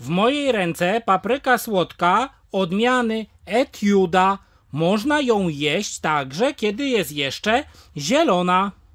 W mojej ręce papryka słodka odmiany etiuda. Można ją jeść także, kiedy jest jeszcze zielona.